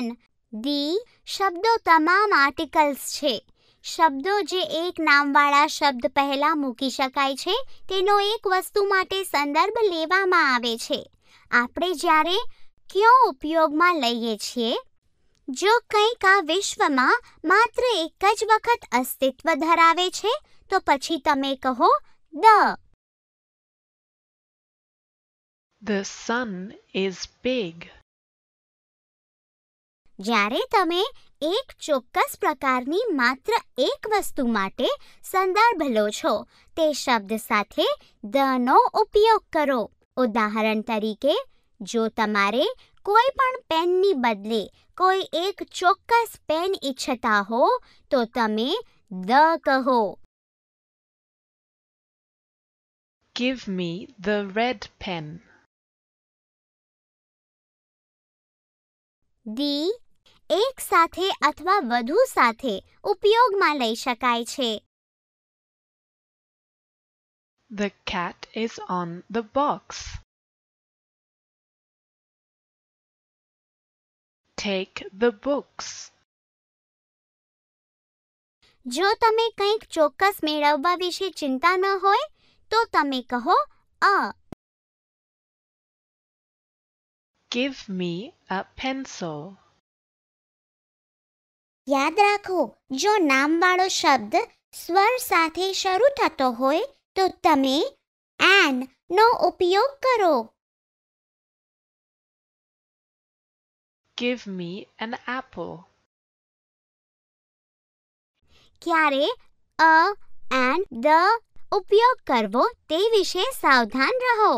Van the શબ્દો તમામ articles છે શબ્દો જે એક નામવાળા શબ્દ પહેલાં મૂકી શકાય છે તેનો એક વસ્તુ માટે સંદર્ભ લેવામાં આવે છે આપણે જ્યારે ક્યો ઉપયોગમાં લઈએ છીએ જો કંઈક આ વિશ્વમાં માત્ર એક જ વખત અસ્તિત્વ ધરાવે છે તો પછી તમે કહો દ The sun is big. જ્યારે તમે એક ચોક્કસ પ્રકારની માત્ર એક વસ્તુ માટે સંદર્ભ લો છો તે શબ્દ સાથે ધનો ઉપયોગ કરો ઉદાહરણ તરીકે જો તમારે કોઈ પણ પેનની બદલે કોઈ એક ચોક્કસ પેન ઈચ્છતા હો તો તમે દ કહો Give me the red pen. The એક સાથે અથવા વધુ સાથે ઉપયોગમાં લઈ શકાય છે The cat is on the box. Take the books. જો તમે કંઈક ચોક્કસ મેળવવા વિશે ચિંતા ન હોય તો તમે કહો અ Give me a pencil. યાદ રાખો જો નામવાળો શબ્દ સ્વર સાથે શરૂ થતો હોય તો તમે એન નો ઉપયોગ કરો Give me an apple. ક્યારે અ એન્ડ ધ ઉપયોગ કરવો તે વિશે સાવધાન રહો